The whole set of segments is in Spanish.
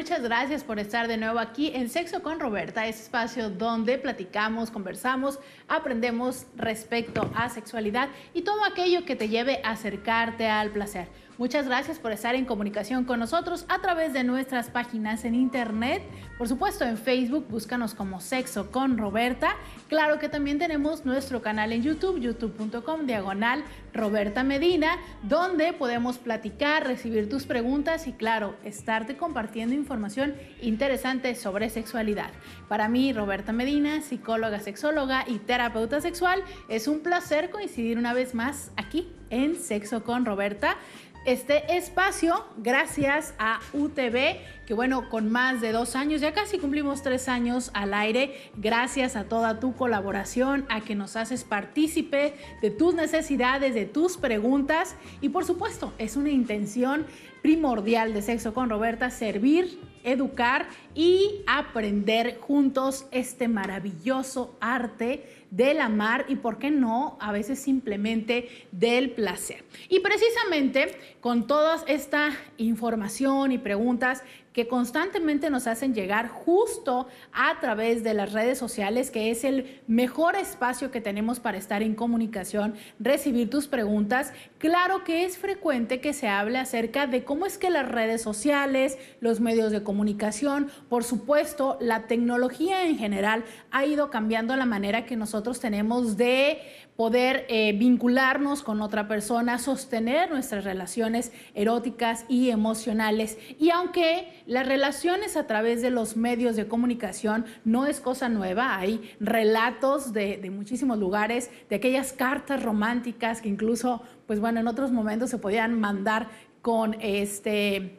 Muchas gracias por estar de nuevo aquí en Sexo con Roberta, ese espacio donde platicamos, conversamos, aprendemos respecto a sexualidad y todo aquello que te lleve a acercarte al placer. Muchas gracias por estar en comunicación con nosotros a través de nuestras páginas en internet. Por supuesto, en Facebook búscanos como Sexo con Roberta. Claro que también tenemos nuestro canal en YouTube, youtube.com diagonal Roberta Medina, donde podemos platicar, recibir tus preguntas y claro, estarte compartiendo información interesante sobre sexualidad. Para mí, Roberta Medina, psicóloga, sexóloga y terapeuta sexual, es un placer coincidir una vez más aquí en Sexo con Roberta este espacio gracias a UTV, que bueno, con más de dos años, ya casi cumplimos tres años al aire, gracias a toda tu colaboración, a que nos haces partícipe de tus necesidades, de tus preguntas y por supuesto es una intención primordial de Sexo con Roberta, servir, educar y aprender juntos este maravilloso arte del amar y, por qué no, a veces simplemente del placer. Y precisamente con toda esta información y preguntas que constantemente nos hacen llegar justo a través de las redes sociales, que es el mejor espacio que tenemos para estar en comunicación, recibir tus preguntas. Claro que es frecuente que se hable acerca de cómo es que las redes sociales, los medios de comunicación, por supuesto, la tecnología en general ha ido cambiando la manera que nosotros tenemos de poder eh, vincularnos con otra persona, sostener nuestras relaciones eróticas y emocionales. Y aunque las relaciones a través de los medios de comunicación no es cosa nueva, hay relatos de, de muchísimos lugares, de aquellas cartas románticas que incluso, pues bueno, en otros momentos se podían mandar con este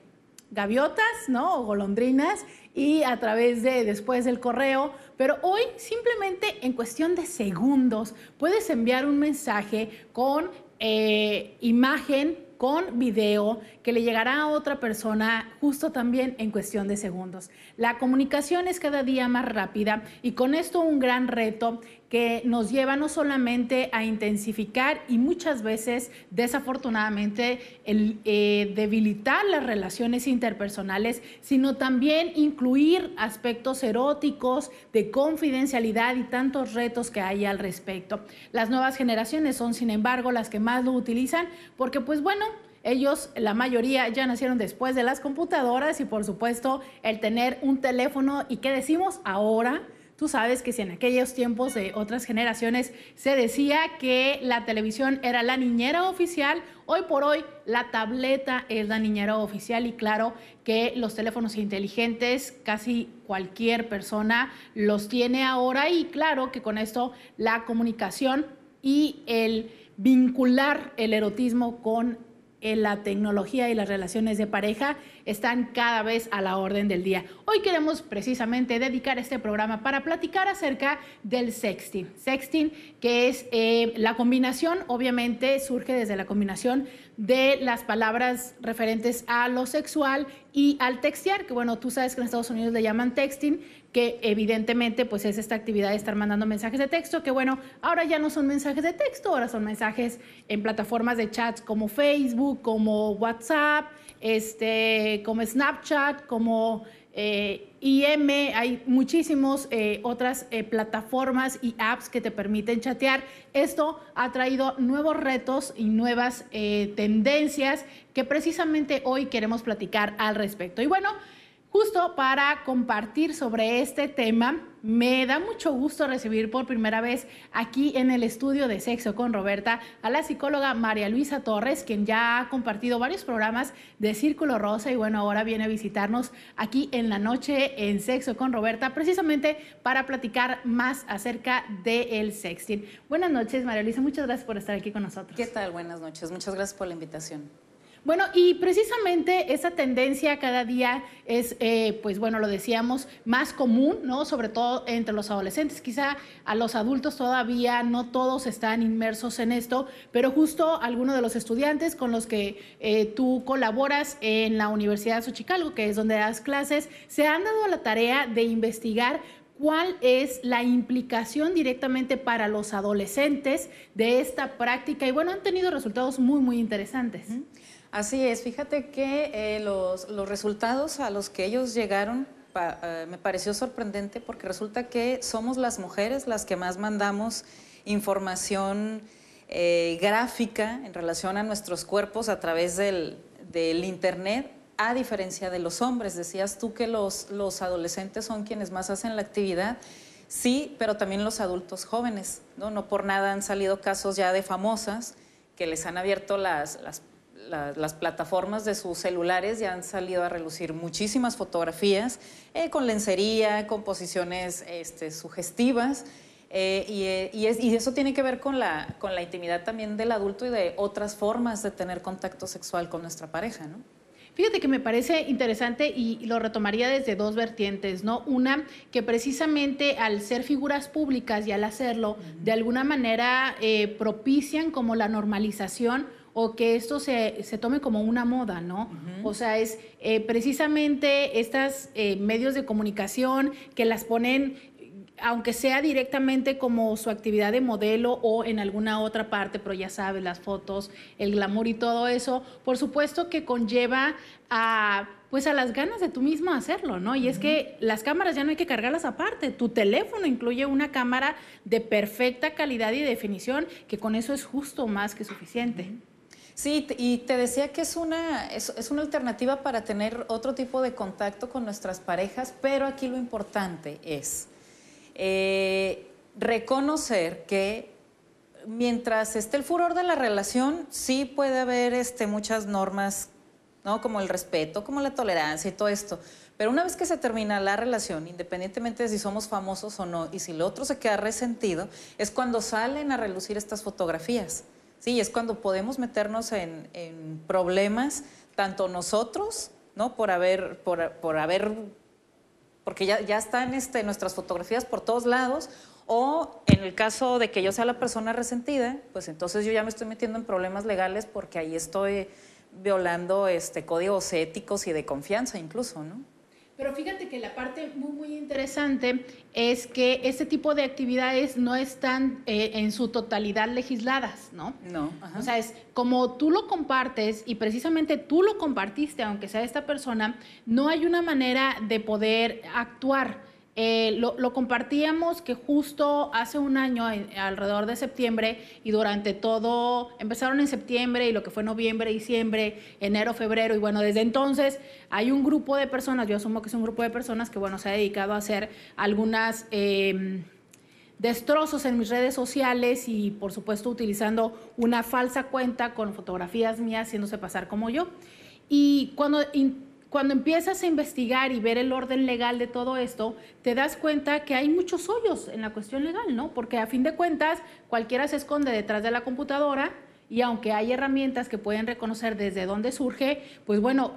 gaviotas, ¿no? O golondrinas y a través de después del correo, pero hoy simplemente en cuestión de segundos puedes enviar un mensaje con eh, imagen con video que le llegará a otra persona justo también en cuestión de segundos. La comunicación es cada día más rápida y con esto un gran reto que nos lleva no solamente a intensificar y muchas veces desafortunadamente eh, debilitar las relaciones interpersonales, sino también incluir aspectos eróticos, de confidencialidad y tantos retos que hay al respecto. Las nuevas generaciones son, sin embargo, las que más lo utilizan porque, pues bueno, ellos, la mayoría, ya nacieron después de las computadoras y por supuesto el tener un teléfono y qué decimos ahora Tú sabes que si en aquellos tiempos de otras generaciones se decía que la televisión era la niñera oficial, hoy por hoy la tableta es la niñera oficial y claro que los teléfonos inteligentes casi cualquier persona los tiene ahora y claro que con esto la comunicación y el vincular el erotismo con la tecnología y las relaciones de pareja están cada vez a la orden del día. Hoy queremos precisamente dedicar este programa para platicar acerca del sexting. Sexting, que es eh, la combinación, obviamente surge desde la combinación de las palabras referentes a lo sexual y al textear, que bueno, tú sabes que en Estados Unidos le llaman texting, que evidentemente pues es esta actividad de estar mandando mensajes de texto, que bueno, ahora ya no son mensajes de texto, ahora son mensajes en plataformas de chats como Facebook, como WhatsApp, este, como Snapchat, como eh, IM, hay muchísimas eh, otras eh, plataformas y apps que te permiten chatear. Esto ha traído nuevos retos y nuevas tendencias que precisamente hoy queremos platicar al respecto. Y bueno, Justo para compartir sobre este tema, me da mucho gusto recibir por primera vez aquí en el estudio de Sexo con Roberta a la psicóloga María Luisa Torres, quien ya ha compartido varios programas de Círculo Rosa y bueno, ahora viene a visitarnos aquí en la noche en Sexo con Roberta, precisamente para platicar más acerca del sexting. Buenas noches, María Luisa, muchas gracias por estar aquí con nosotros. ¿Qué tal? Buenas noches, muchas gracias por la invitación. Bueno, y precisamente esa tendencia cada día es, eh, pues bueno, lo decíamos, más común, ¿no? Sobre todo entre los adolescentes. Quizá a los adultos todavía no todos están inmersos en esto, pero justo algunos de los estudiantes con los que eh, tú colaboras en la Universidad de Xochicalco, que es donde das clases, se han dado la tarea de investigar cuál es la implicación directamente para los adolescentes de esta práctica. Y bueno, han tenido resultados muy, muy interesantes. Así es, fíjate que eh, los, resultados a los que ellos llegaron eh, me pareció sorprendente porque resulta que somos las mujeres las que más mandamos información eh, gráfica en relación a nuestros cuerpos a través del, Internet a diferencia de los hombres. Decías tú que los, los, adolescentes son quienes más hacen la actividad. Sí, pero también los adultos jóvenes. No, no por nada han salido casos ya de famosas que les han abierto las, las las plataformas de sus celulares ya han salido a relucir muchísimas fotografías eh, con lencería, con posiciones este, sugestivas. Eh, eh, y, eso tiene que ver con la, intimidad también del adulto y de otras formas de tener contacto sexual con nuestra pareja, ¿no? Fíjate que me parece interesante y lo retomaría desde dos vertientes, ¿no? Una, que precisamente al ser figuras públicas y al hacerlo, de alguna manera propician como la normalización o que esto se, tome como una moda, ¿no? O sea, es eh, precisamente estos eh, medios de comunicación que las ponen aunque sea directamente como su actividad de modelo o en alguna otra parte, pero ya sabes, las fotos, el glamour y todo eso, por supuesto que conlleva a pues a las ganas de tú mismo hacerlo, ¿no? Y es que las cámaras ya no hay que cargarlas aparte. Tu teléfono incluye una cámara de perfecta calidad y definición, que con eso es justo más que suficiente. Sí, y te decía que es una, alternativa para tener otro tipo de contacto con nuestras parejas, pero aquí lo importante es eh, reconocer que mientras esté el furor de la relación, sí puede haber este, muchas normas, ¿no? como el respeto, como la tolerancia y todo esto. Pero una vez que se termina la relación, independientemente de si somos famosos o no, y si el otro se queda resentido, es cuando salen a relucir estas fotografías. Sí, es cuando podemos meternos en, problemas, tanto nosotros, ¿no? Por haber, por, haber, porque ya, ya están este, nuestras fotografías por todos lados, o en el caso de que yo sea la persona resentida, pues entonces yo ya me estoy metiendo en problemas legales porque ahí estoy violando este, códigos éticos y de confianza incluso, ¿no? Pero fíjate que la parte muy, muy interesante es que este tipo de actividades no están eh, en su totalidad legisladas, ¿no? No. O sea, es como tú lo compartes y precisamente tú lo compartiste, aunque sea esta persona, no hay una manera de poder actuar eh, lo, compartíamos que justo hace un año, alrededor de septiembre, y durante todo, empezaron en septiembre y lo que fue noviembre, diciembre, enero, febrero, y bueno, desde entonces hay un grupo de personas, yo asumo que es un grupo de personas que, bueno, se ha dedicado a hacer algunas... Em, destrozos en mis redes sociales y por supuesto utilizando una falsa cuenta con fotografías mías haciéndose pasar como yo. Y cuando cuando empiezas a investigar y ver el orden legal de todo esto, te das cuenta que hay muchos hoyos en la cuestión legal, ¿no? Porque a fin de cuentas, cualquiera se esconde detrás de la computadora y aunque hay herramientas que pueden reconocer desde dónde surge, pues bueno,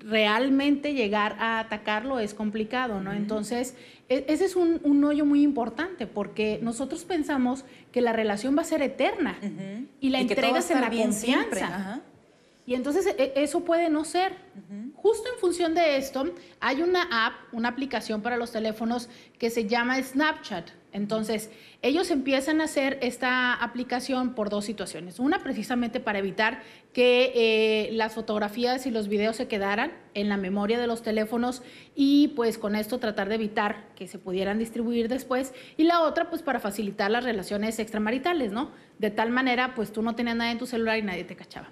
realmente llegar a atacarlo es complicado, ¿no? Entonces, e-, ese es un, hoyo muy importante porque nosotros pensamos que la relación va a ser eterna y la entregas en la confianza. Y entonces e, eso puede no ser. Justo en función de esto, hay una app, una aplicación para los teléfonos que se llama Snapchat. Entonces, ellos empiezan a hacer esta aplicación por dos situaciones. Una, precisamente para evitar que eh, las fotografías y los videos se quedaran en la memoria de los teléfonos y pues con esto tratar de evitar que se pudieran distribuir después. Y la otra, pues para facilitar las relaciones extramaritales, ¿no? De tal manera, pues tú no tenías nada en tu celular y nadie te cachaba.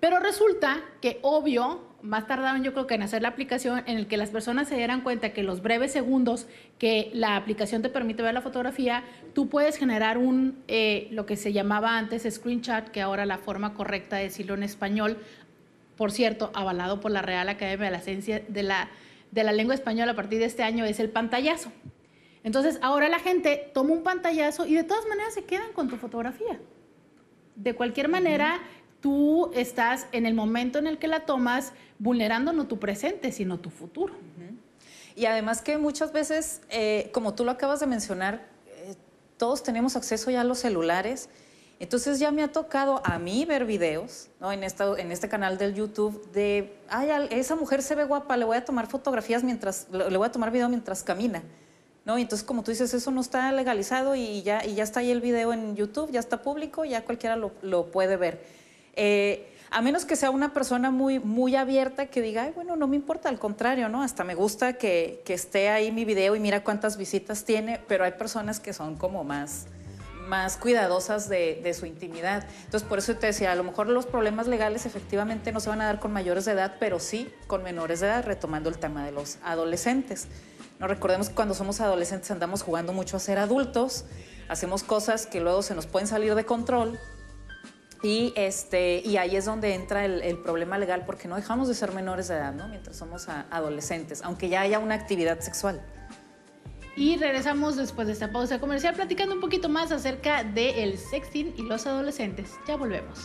Pero resulta que obvio, más tardaron yo creo que en hacer la aplicación en el que las personas se dieran cuenta que los breves segundos que la aplicación te permite ver la fotografía, tú puedes generar un, eh, lo que se llamaba antes screenshot, que ahora la forma correcta de decirlo en español, por cierto, avalado por la Real Academia de la Ciencia de la, Lengua Española a partir de este año, es el pantallazo. Entonces, ahora la gente toma un pantallazo y de todas maneras se quedan con tu fotografía. De cualquier manera, tú estás en el momento en el que la tomas vulnerando no tu presente, sino tu futuro. Y además que muchas veces, eh, como tú lo acabas de mencionar, eh, todos tenemos acceso ya a los celulares. Entonces ya me ha tocado a mí ver videos ¿no? en, esta, en este canal del YouTube de, ay, esa mujer se ve guapa, le voy a tomar fotografías mientras, le voy a tomar video mientras camina. ¿no? Y entonces, como tú dices, eso no está legalizado y ya, y ya está ahí el video en YouTube, ya está público, ya cualquiera lo, lo puede ver. Eh, a menos que sea una persona muy, muy abierta que diga, bueno, no me importa, al contrario, ¿no? Hasta me gusta que, esté ahí mi video y mira cuántas visitas tiene, pero hay personas que son como más, más cuidadosas de, su intimidad. Entonces, por eso te decía, a lo mejor los problemas legales efectivamente no se van a dar con mayores de edad, pero sí con menores de edad, retomando el tema de los adolescentes. No recordemos que cuando somos adolescentes andamos jugando mucho a ser adultos, hacemos cosas que luego se nos pueden salir de control y, este, y ahí es donde entra el, problema legal porque no dejamos de ser menores de edad, ¿no? Mientras somos adolescentes, aunque ya haya una actividad sexual. Y regresamos después de esta pausa comercial platicando un poquito más acerca del sexting y los adolescentes. Ya volvemos.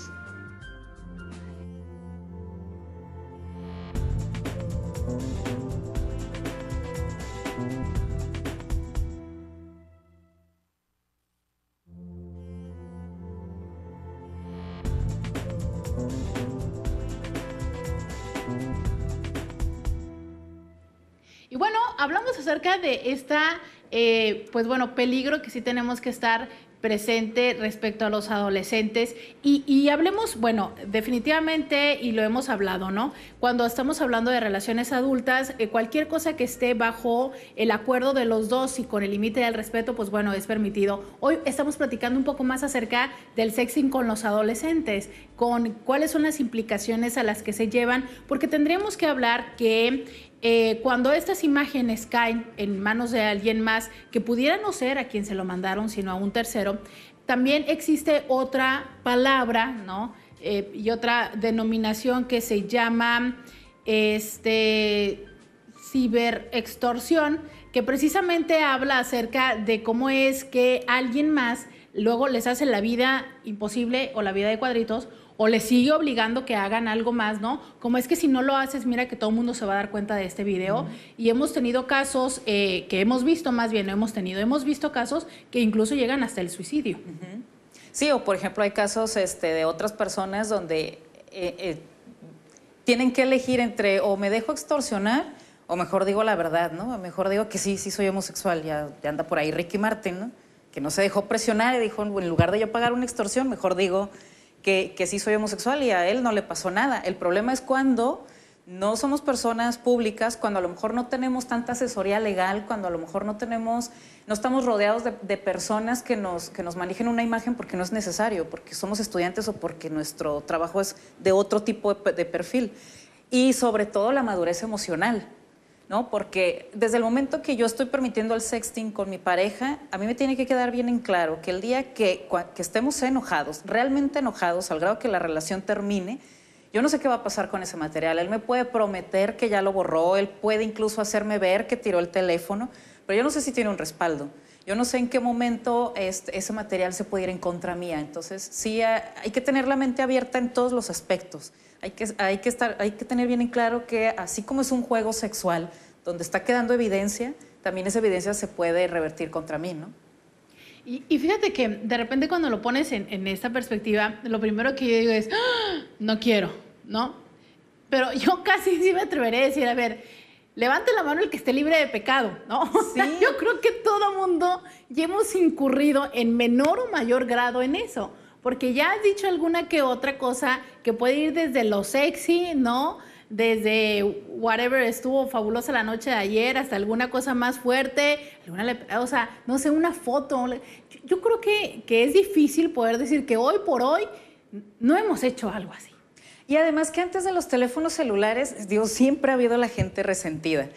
de esta, eh, pues bueno, peligro que sí tenemos que estar presente respecto a los adolescentes y, hablemos, bueno, definitivamente, y lo hemos hablado, ¿no? Cuando estamos hablando de relaciones adultas, eh, cualquier cosa que esté bajo el acuerdo de los dos y con el límite del respeto, pues bueno, es permitido. Hoy estamos platicando un poco más acerca del sexing con los adolescentes, con cuáles son las implicaciones a las que se llevan, porque tendríamos que hablar que eh, cuando estas imágenes caen en manos de alguien más, que pudiera no ser a quien se lo mandaron, sino a un tercero, también existe otra palabra, eh, y otra denominación que se llama este, ciberextorsión, que precisamente habla acerca de cómo es que alguien más luego les hace la vida imposible o la vida de cuadritos o le sigue obligando que hagan algo más, ¿no? Como es que si no lo haces, mira que todo el mundo se va a dar cuenta de este video. Y hemos tenido casos eh, que hemos visto, más bien no hemos tenido, hemos visto casos que incluso llegan hasta el suicidio. Sí, o por ejemplo hay casos este, de otras personas donde eh, eh, tienen que elegir entre o me dejo extorsionar o mejor digo la verdad, ¿no? O mejor digo que sí, sí soy homosexual, ya, ya anda por ahí Ricky Martin, ¿no? Que no se dejó presionar y dijo, en lugar de yo pagar una extorsión, mejor digo que, sí soy homosexual y a él no le pasó nada. El problema es cuando no somos personas públicas, cuando a lo mejor no tenemos tanta asesoría legal, cuando a lo mejor no tenemos, no estamos rodeados de, personas que nos, que nos manejen una imagen porque no es necesario, porque somos estudiantes o porque nuestro trabajo es de otro tipo de perfil. Y sobre todo la madurez emocional. ¿no? Porque desde el momento que yo estoy permitiendo el sexting con mi pareja, a mí me tiene que quedar bien en claro que el día que, estemos enojados, realmente enojados, al grado que la relación termine, yo no sé qué va a pasar con ese material. Él me puede prometer que ya lo borró, él puede incluso hacerme ver que tiró el teléfono, pero yo no sé si tiene un respaldo. Yo no sé en qué momento este, ese material se puede ir en contra mía. Entonces, sí, hay que tener la mente abierta en todos los aspectos hay que, hay que, estar, hay que tener bien en claro que así como es un juego sexual donde está quedando evidencia, también esa evidencia se puede revertir contra mí, ¿no? Y, fíjate que de repente cuando lo pones en, esta perspectiva, lo primero que yo digo es, ah, no quiero, ¿no? Pero yo casi sí me atreveré a decir, a ver, levante la mano el que esté libre de pecado, ¿no? yo creo que todo mundo ya hemos incurrido en menor o mayor grado en eso porque ya has dicho alguna que otra cosa que puede ir desde lo sexy, ¿no? Desde whatever estuvo fabulosa la noche de ayer hasta alguna cosa más fuerte, alguna, o sea, no sé, una foto. Yo, creo que, que es difícil poder decir que hoy por hoy no hemos hecho algo así. Y además que antes de los teléfonos celulares, Dios, siempre ha habido la gente resentida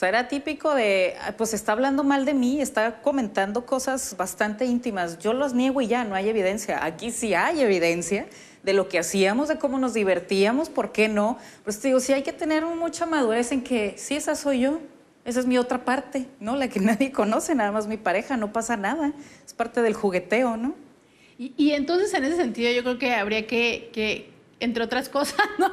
sea, era típico de, pues está hablando mal de mí, está comentando cosas bastante íntimas. Yo los niego y ya, no hay evidencia. Aquí sí hay evidencia de lo que hacíamos, de cómo nos divertíamos, ¿por qué no? Pues digo, sí hay que tener mucha madurez en que, sí, esa soy yo, esa es mi otra parte, ¿no? La que nadie conoce, nada más mi pareja, no pasa nada, es parte del jugueteo, ¿no? Y, entonces en ese sentido yo creo que habría que entre otras cosas, ¿no?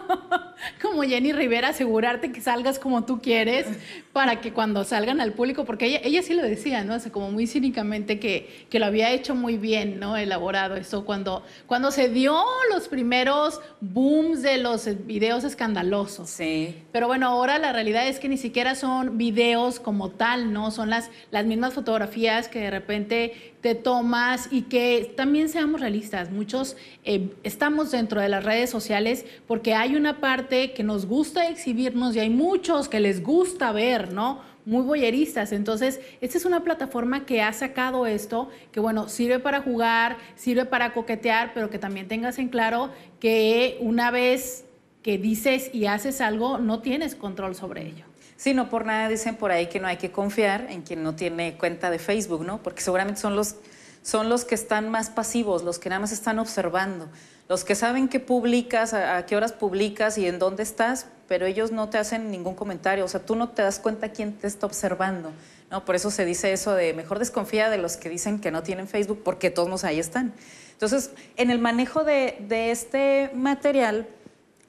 como Jenny Rivera, asegurarte que salgas como tú quieres para que cuando salgan al público, porque ella, ella sí lo decía, ¿no? como muy cínicamente que, que lo había hecho muy bien, ¿no? Elaborado eso. Cuando, cuando se dio los primeros booms de los videos escandalosos. Sí. Pero bueno, ahora la realidad es que ni siquiera son videos como tal, ¿no? Son las, las mismas fotografías que de repente te tomas y que también seamos realistas, muchos eh, estamos dentro de las redes sociales porque hay una parte que nos gusta exhibirnos y hay muchos que les gusta ver, ¿no? Muy boyeristas. Entonces, esta es una plataforma que ha sacado esto, que bueno, sirve para jugar, sirve para coquetear, pero que también tengas en claro que una vez que dices y haces algo, no tienes control sobre ello. Sí, no por nada dicen por ahí que no hay que confiar en quien no tiene cuenta de Facebook, ¿no? Porque seguramente son los, son los que están más pasivos, los que nada más están observando los que saben qué publicas, a, qué horas publicas y en dónde estás, pero ellos no te hacen ningún comentario, o sea, tú no te das cuenta quién te está observando, ¿no? Por eso se dice eso de mejor desconfía de los que dicen que no tienen Facebook, porque todos ahí están. Entonces, en el manejo de, este material,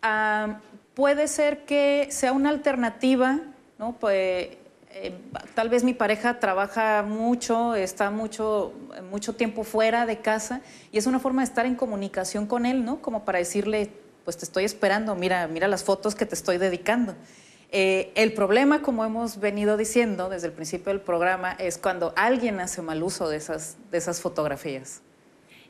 ah, puede ser que sea una alternativa, ¿no? Pues, eh, tal vez mi pareja trabaja mucho, está mucho, mucho tiempo fuera de casa y es una forma de estar en comunicación con él, ¿no? Como para decirle, pues te estoy esperando, mira, mira las fotos que te estoy dedicando. Eh, el problema, como hemos venido diciendo desde el principio del programa, es cuando alguien hace mal uso de esas, de esas fotografías.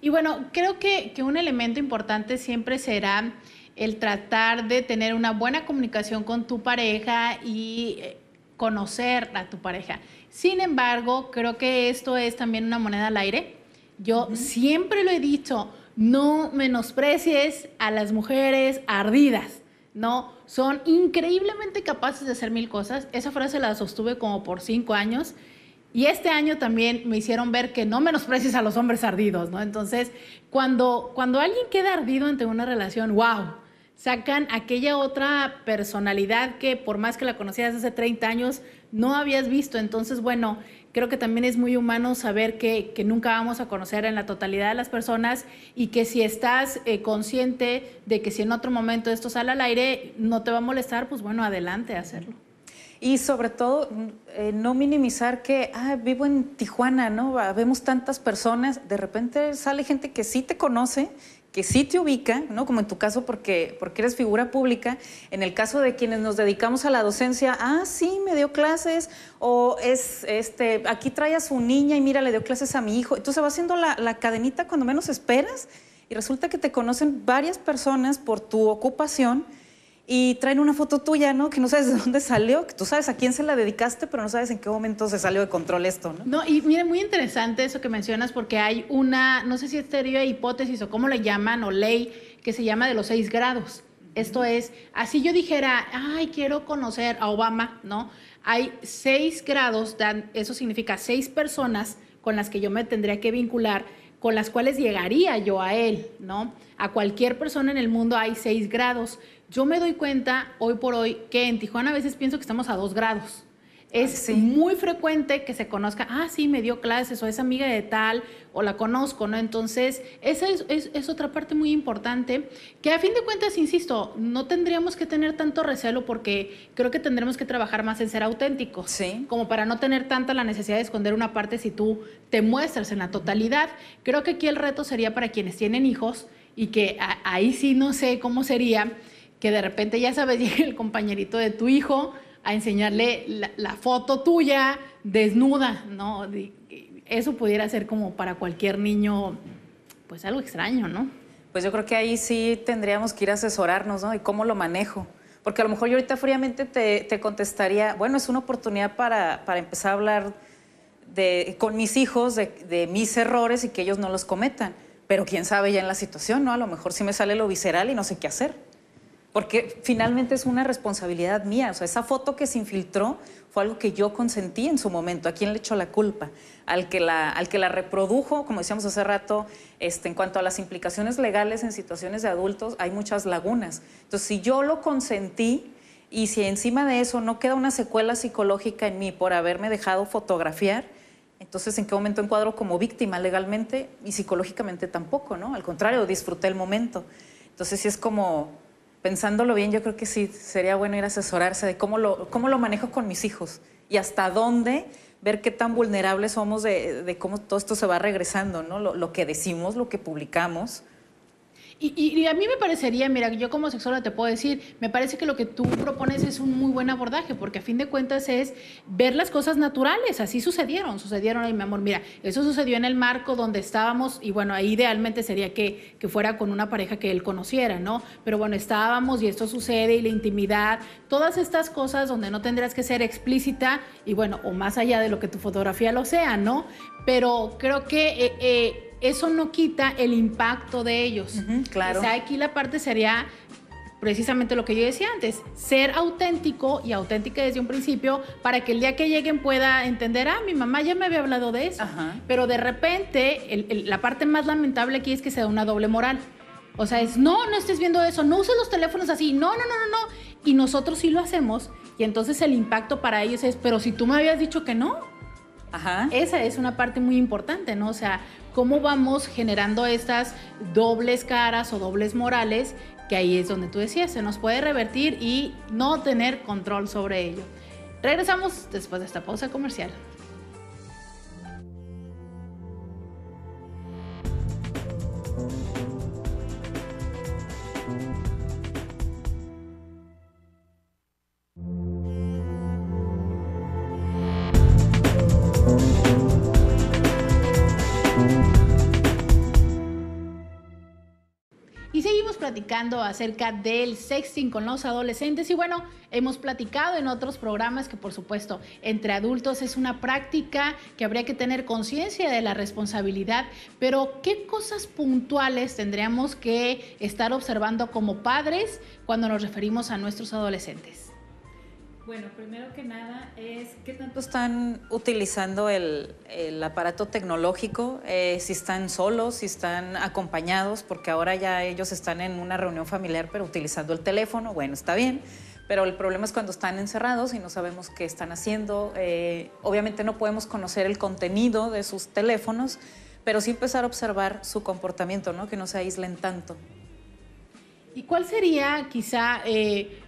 Y bueno, creo que, que un elemento importante siempre será el tratar de tener una buena comunicación con tu pareja y eh, conocer a tu pareja. Sin embargo, creo que esto es también una moneda al aire. Yo siempre lo he dicho, no menosprecies a las mujeres ardidas, ¿no? Son increíblemente capaces de hacer mil cosas. Esa frase la sostuve como por cinco años. Y este año también me hicieron ver que no menosprecies a los hombres ardidos, ¿no? Entonces, cuando, cuando alguien queda ardido ante una relación, wow, sacan aquella otra personalidad que por más que la conocías hace 30 años, no habías visto. Entonces, bueno, creo que también es muy humano saber que, que nunca vamos a conocer en la totalidad de las personas y que si estás eh, consciente de que si en otro momento esto sale al aire, no te va a molestar, pues bueno, adelante a hacerlo. Y sobre todo, eh, no minimizar que ah, vivo en Tijuana, ¿no? Vemos tantas personas, de repente sale gente que sí te conoce que sí te ubica, ¿no? Como en tu caso, porque, porque eres figura pública. En el caso de quienes nos dedicamos a la docencia, ah, sí, me dio clases, o es, este, aquí trae a su niña y mira, le dio clases a mi hijo. Entonces va haciendo la, la cadenita cuando menos esperas y resulta que te conocen varias personas por tu ocupación y traen una foto tuya, ¿no? Que no sabes de dónde salió, que tú sabes a quién se la dedicaste, pero no sabes en qué momento se salió de control esto, ¿no? No, y mire, muy interesante eso que mencionas porque hay una, no sé si es teoría hipótesis o cómo le llaman o ley, que se llama de los seis grados. Esto es, así yo dijera, ay, quiero conocer a Obama, ¿no? Hay seis grados, eso significa seis personas con las que yo me tendría que vincular con las cuales llegaría yo a él, ¿no? A cualquier persona en el mundo hay seis grados yo me doy cuenta hoy por hoy que en Tijuana a veces pienso que estamos a dos grados. Es muy frecuente que se conozca, ah, sí, me dio clases o es amiga de tal o la conozco, ¿no? Entonces, esa es, otra parte muy importante que a fin de cuentas, insisto, no tendríamos que tener tanto recelo porque creo que tendremos que trabajar más en ser auténticos, sí. como para no tener tanta la necesidad de esconder una parte si tú te muestras en la totalidad. Creo que aquí el reto sería para quienes tienen hijos y que ahí sí no sé cómo sería que de repente, ya sabes, llega el compañerito de tu hijo a enseñarle la, foto tuya desnuda, ¿no? Eso pudiera ser como para cualquier niño, pues algo extraño, ¿no? Pues yo creo que ahí sí tendríamos que ir a asesorarnos, ¿no? Y cómo lo manejo. Porque a lo mejor yo ahorita fríamente te, contestaría, bueno, es una oportunidad para, empezar a hablar de, con mis hijos de, de, mis errores y que ellos no los cometan. Pero quién sabe ya en la situación, ¿no? A lo mejor sí me sale lo visceral y no sé qué hacer. Porque finalmente es una responsabilidad mía. O sea, esa foto que se infiltró fue algo que yo consentí en su momento. ¿A quién le echó la culpa? Al que la, al que la reprodujo, como decíamos hace rato, este, en cuanto a las implicaciones legales en situaciones de adultos, hay muchas lagunas. Entonces, si yo lo consentí, y si encima de eso no queda una secuela psicológica en mí por haberme dejado fotografiar, entonces en qué momento encuadro como víctima legalmente y psicológicamente tampoco, ¿no? Al contrario, disfruté el momento. Entonces si es como pensándolo bien, yo creo que sí, sería bueno ir a asesorarse de cómo lo, cómo manejo con mis hijos y hasta dónde ver qué tan vulnerables somos de, cómo todo esto se va regresando, ¿no? lo que decimos, lo que publicamos. Y, a mí me parecería, mira, yo como sexóloga te puedo decir, me parece que lo que tú propones es un muy buen abordaje, porque a fin de cuentas es ver las cosas naturales, así sucedieron, sucedieron, ahí, mi amor, mira, eso sucedió en el marco donde estábamos, y bueno, ahí idealmente sería que, que fuera con una pareja que él conociera, ¿no? Pero bueno, estábamos y esto sucede, y la intimidad, todas estas cosas donde no tendrías que ser explícita, y bueno, o más allá de lo que tu fotografía lo sea, ¿no? Pero creo que... Eh, eh, eso no quita el impacto de ellos. claro. O sea, aquí la parte sería precisamente lo que yo decía antes, ser auténtico y auténtica desde un principio para que el día que lleguen pueda entender, ah, mi mamá ya me había hablado de eso, pero de repente la parte más lamentable aquí es que se da una doble moral. O sea, es, no, no estés viendo eso, no uses los teléfonos así, no, no, no, no, no. Y nosotros sí lo hacemos y entonces el impacto para ellos es, pero si tú me habías dicho que no, Ajá. Esa es una parte muy importante, ¿no? O sea, cómo vamos generando estas dobles caras o dobles morales, que ahí es donde tú decías, se nos puede revertir y no tener control sobre ello. Regresamos después de esta pausa comercial. acerca del sexting con los adolescentes y bueno, hemos platicado en otros programas que por supuesto entre adultos es una práctica que habría que tener conciencia de la responsabilidad, pero ¿qué cosas puntuales tendríamos que estar observando como padres cuando nos referimos a nuestros adolescentes? Bueno, primero que nada es qué tanto están utilizando el, aparato tecnológico, eh, si están solos, si están acompañados, porque ahora ya ellos están en una reunión familiar pero utilizando el teléfono, bueno, está bien, pero el problema es cuando están encerrados y no sabemos qué están haciendo. Eh, obviamente no podemos conocer el contenido de sus teléfonos, pero sí empezar a observar su comportamiento, ¿no? que no se aíslen tanto. ¿Y cuál sería quizá... Eh,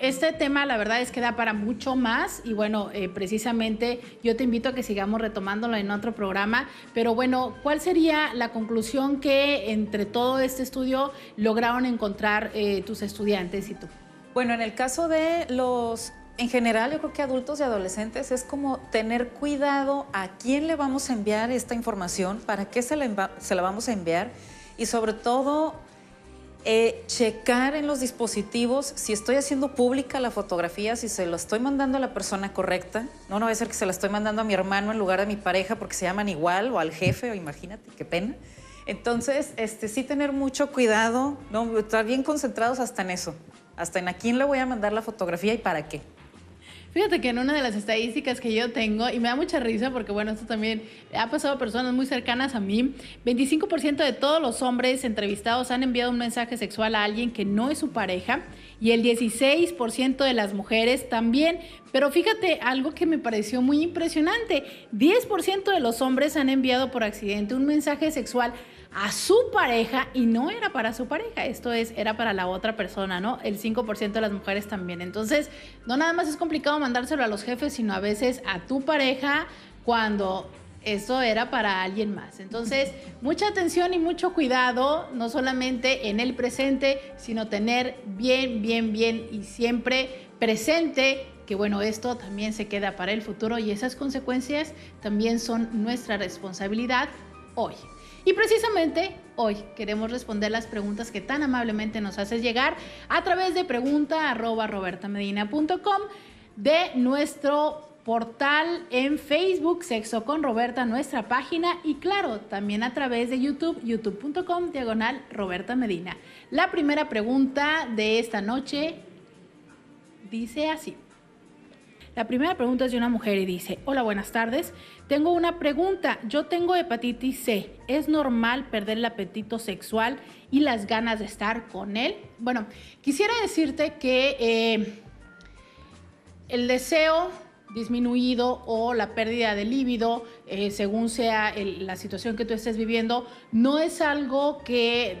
este tema la verdad es que da para mucho más y bueno, eh, precisamente yo te invito a que sigamos retomándolo en otro programa, pero bueno, ¿cuál sería la conclusión que entre todo este estudio lograron encontrar eh, tus estudiantes y tú? Bueno, en el caso de los en general, yo creo que adultos y adolescentes es como tener cuidado a quién le vamos a enviar esta información, para qué se se la vamos a enviar y sobre todo eh, checar en los dispositivos si estoy haciendo pública la fotografía, si se la estoy mandando a la persona correcta. No, no va a ser que se la estoy mandando a mi hermano en lugar de mi pareja porque se llaman igual o al jefe, o imagínate, qué pena. Entonces, este, sí tener mucho cuidado, ¿no? estar bien concentrados hasta en eso, hasta en a quién le voy a mandar la fotografía y para qué. Fíjate que en una de las estadísticas que yo tengo, y me da mucha risa porque, bueno, esto también ha pasado a personas muy cercanas a mí, 25% de todos los hombres entrevistados han enviado un mensaje sexual a alguien que no es su pareja y el 16% de las mujeres también. Pero fíjate algo que me pareció muy impresionante, 10% de los hombres han enviado por accidente un mensaje sexual a su pareja y no era para su pareja, esto es, era para la otra persona, ¿no? El 5% de las mujeres también. Entonces, no nada más es complicado mandárselo a los jefes, sino a veces a tu pareja cuando eso era para alguien más. Entonces, mucha atención y mucho cuidado, no solamente en el presente, sino tener bien, bien, bien y siempre presente que bueno, esto también se queda para el futuro y esas consecuencias también son nuestra responsabilidad hoy. Y precisamente hoy queremos responder las preguntas que tan amablemente nos haces llegar a través de pregunta de nuestro portal en Facebook, Sexo con Roberta, nuestra página y claro, también a través de YouTube, youtube.com, diagonal Roberta Medina. La primera pregunta de esta noche dice así. La primera pregunta es de una mujer y dice, hola, buenas tardes. Tengo una pregunta. Yo tengo hepatitis C. ¿Es normal perder el apetito sexual y las ganas de estar con él? Bueno, quisiera decirte que eh, el deseo disminuido o la pérdida de líbido, eh, según sea la situación que tú estés viviendo, no es algo que